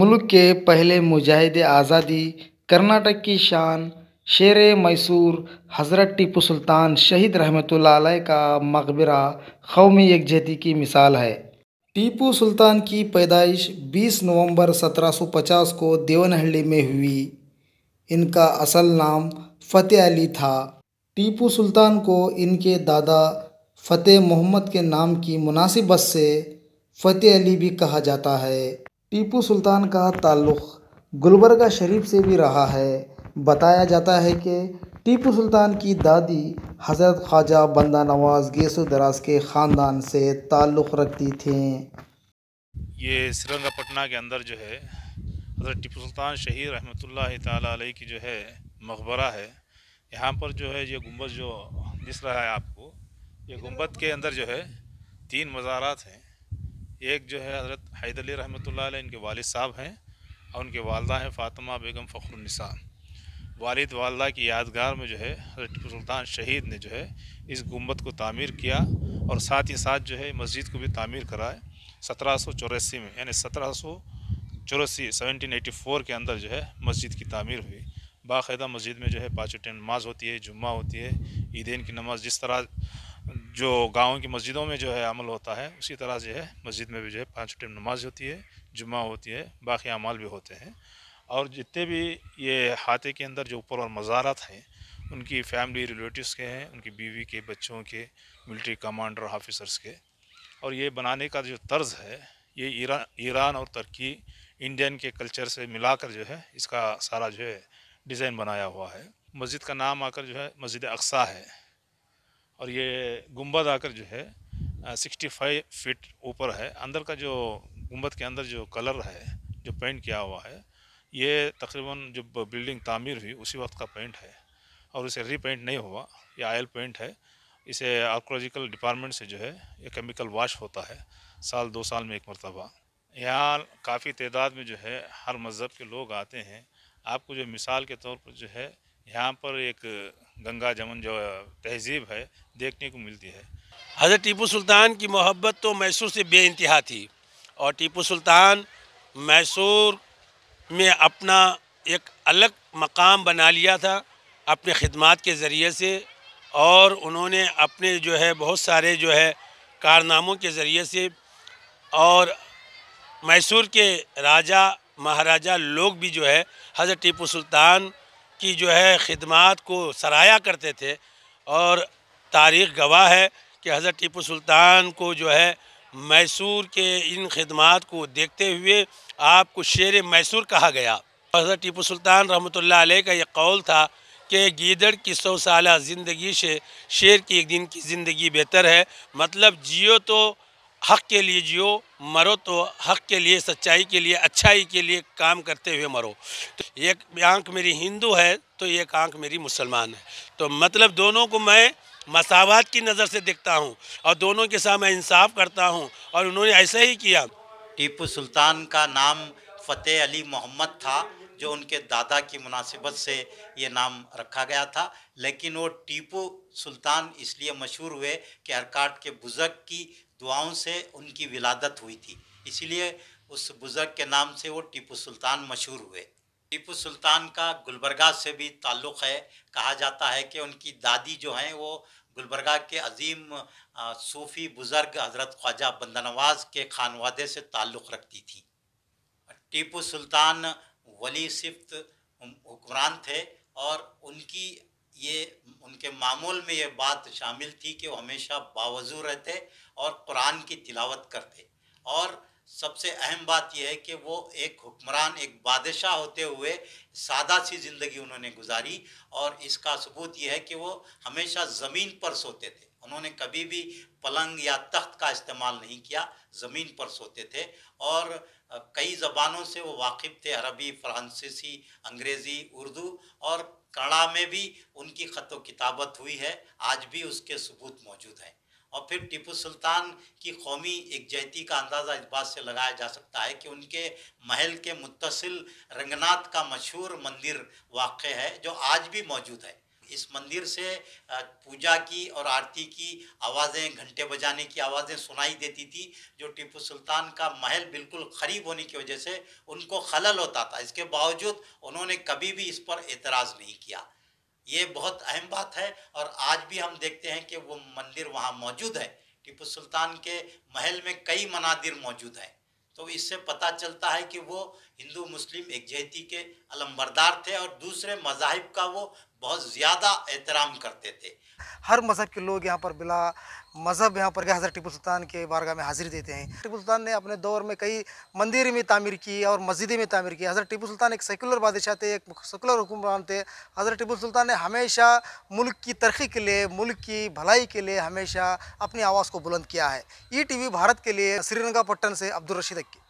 मुल्क के पहले मुजाहिद आज़ादी कर्नाटक की शान शेर मैसूर हज़रत टीपू सुल्तान शहीद रहमत का मकबरा कौमी यकजहती की मिसाल है टीपू सुल्तान की पैदाइश 20 नवंबर 1750 को देवनहली में हुई इनका असल नाम फ़तेह अली था टीपू सुल्तान को इनके दादा फ़तेह मोहम्मद के नाम की मुनासिबत से फ़तेह अली भी कहा जाता है टीपू सुल्तान का ताल्लुक़ गुलबर्गा शरीफ से भी रहा है बताया जाता है कि टीपू सुल्तान की दादी हज़रत ख्वाजा बंदा नवाज गेसो दराज के ख़ानदान से ताल्लुक़ रखती थी ये श्रीरंगापटना के अंदर जो है हज़रत टीपू सुल्तान शहीद रहमत ताली की जो है मकबरा है यहाँ पर जो है ये गुम्बद जो दिस रहा है आपको ये गुम्बद के अंदर जो है तीन मज़ारात हैं एक जो है हज़रत हैदर रहमत इनके वाल साहब हैं और उनके वालदा हैं फ़ातिमा बेगम फ़खरुलनसा वालिद वालदा की यादगार में जो है सुल्तान शहीद ने जो है इस गुम्बद को तामीर किया और साथ ही साथ जो है मस्जिद को भी तामीर कराए सत्रह सौ चौरासी में यानी सत्रह सौ चौरासी सेवनटीन एटी फोर के अंदर जो है मस्जिद की तामीर हुई बायदा मस्जिद में जो है पाँचों टेन नमाज़ होती है जुम्मा होती है ईदेन की नमाज़ जिस तरह जो गाँव की मस्जिदों में जो है अमल होता है उसी तरह जो है मस्जिद में भी जो है पाँच टाइम नमाज होती है जुम्मा होती है बाकी अमाल भी होते हैं और जितने भी ये हाथे के अंदर जो ऊपर और मज़ारत हैं उनकी फैमिली रिलेटिव्स के हैं उनकी बीवी के बच्चों के मिलिट्री कमांडर ऑफिसर्स के और ये बनाने का जो तर्ज़ है ये ईरान ईरान और तुर्की इंडियन के कल्चर से मिलाकर जो है इसका सारा जो है डिज़ाइन बनाया हुआ है मस्जिद का नाम आकर जो है मस्जिद अक्सा है और ये गुंबद आकर जो है सिक्सटी फाइव फिट ऊपर है अंदर का जो गुंबद के अंदर जो कलर है जो पेंट किया हुआ है ये तकरीबन जब बिल्डिंग तामीर हुई उसी वक्त का पेंट है और इसे रीपेंट नहीं हुआ ये आयल पेंट है इसे आर्कोलॉजिकल डिपार्टमेंट से जो है ये केमिकल वाश होता है साल दो साल में एक मरतबा यहाँ काफ़ी तादाद में जो है हर मज़हब के लोग आते हैं आपको जो मिसाल के तौर पर जो है यहाँ पर एक गंगा जमन जो तहजीब है देखने को मिलती है हज़रत टीपू सुल्तान की मोहब्बत तो मैसूर से बे थी और टीपू सुल्तान मैसूर में अपना एक अलग मकाम बना लिया था अपने ख़दमात के ज़रिए से और उन्होंने अपने जो है बहुत सारे जो है कारनामों के ज़रिए से और मैसूर के राजा महाराजा लोग भी जो है हज़रत टीपू सुल्तान की जो है ख़िदमत को सराया करते थे और तारीख गवाह है कि हज़रत टीपू सुल्तान को जो है मैसूर के इन खिदमत को देखते हुए आपको शेर मैसूर कहा गया हज़रत टीपू सुल्तान रहमत ला का यह कौल था कि गीदड़ की सौ साल ज़िंदगी से शेर की एक दिन की ज़िंदगी बेहतर है मतलब जियो तो हक के लिए जियो मरो तो हक के लिए सच्चाई के लिए अच्छाई के लिए काम करते हुए मरो तो एक आंख मेरी हिंदू है तो एक आंख मेरी मुसलमान है तो मतलब दोनों को मैं मसावत की नज़र से देखता हूँ और दोनों के साथ मैं इंसाफ करता हूँ और उन्होंने ऐसा ही किया टीपू सुल्तान का नाम फ़तेह अली मोहम्मद था जो उनके दादा की मुनासिबत से ये नाम रखा गया था लेकिन वो टीपू सुल्तान इसलिए मशहूर हुए कि अरकाट के बुज़र्ग की दुआओं से उनकी विलादत हुई थी इसीलिए उस बुज़र्ग के नाम से वो टीपू सुल्तान मशहूर हुए टीपू सुल्तान का गुलबर्गा से भी ताल्लुक़ है कहा जाता है कि उनकी दादी जो हैं वो गुलबर्गा के अजीम सूफ़ी बुज़र्ग हज़रत ख्वाजा बंदनवाज के खानवादे से ताल्लुक़ रखती थी टीपू सुल्तान वली सिफ्त हुक्मरान थे और उनकी ये उनके मामूल में ये बात शामिल थी कि वो हमेशा बावजू रहते और कुरान की तिलावत करते और सबसे अहम बात यह है कि वो एक हुक्मरान एक बादशाह होते हुए सादा सी ज़िंदगी उन्होंने गुजारी और इसका सबूत यह है कि वो हमेशा ज़मीन पर सोते थे उन्होंने कभी भी पलंग या तख्त का इस्तेमाल नहीं किया ज़मीन पर सोते थे और कई ज़बानों से वो वाकिफ़ थे अरबी फ्रांसीसी अंग्रेज़ी उर्दू और कड़ा में भी उनकी ख़त किताबत हुई है आज भी उसके सबूत मौजूद हैं और फिर टीपू सुल्तान की कौमी एकजहती का अंदाज़ा इस बात से लगाया जा सकता है कि उनके महल के मुतसिल रंगनाथ का मशहूर मंदिर वाक़ है जो आज भी मौजूद है इस मंदिर से पूजा की और आरती की आवाज़ें घंटे बजाने की आवाज़ें सुनाई देती थी जो टीपू सुल्तान का महल बिल्कुल ख़रीब होने की वजह से उनको खलल होता था इसके बावजूद उन्होंने कभी भी इस पर एतराज़ नहीं किया ये बहुत अहम बात है और आज भी हम देखते हैं कि वो मंदिर वहाँ मौजूद है टीपू सुल्तान के महल में कई मनादिर मौजूद हैं तो इससे पता चलता है कि वो हिंदू मुस्लिम एकजहती के अलम्बरदार थे और दूसरे मजाहब का वो बहुत ज़्यादा एहतराम करते थे हर मज़हब के लोग यहाँ पर बिला मज़हब यहाँ पर हज़रत टिपू सुल्तान के बारगाह में हाजिर देते हैं टिपू सुल्तान ने अपने दौर में कई मंदिर में तामीर की और मस्जिदें में तामीर की हज़रत टिपू सुल्तान एक सेकुलर बादशाह थे एक सेकुलर हुक्मरान थे हज़रत टिपू सुल्तान ने हमेशा मुल्क की तरक्की के लिए मुल्क की भलाई के लिए हमेशा अपनी आवाज़ को बुलंद किया है ई टी भारत के लिए श्रीरंगापट्टन से अब्दुलरशीद की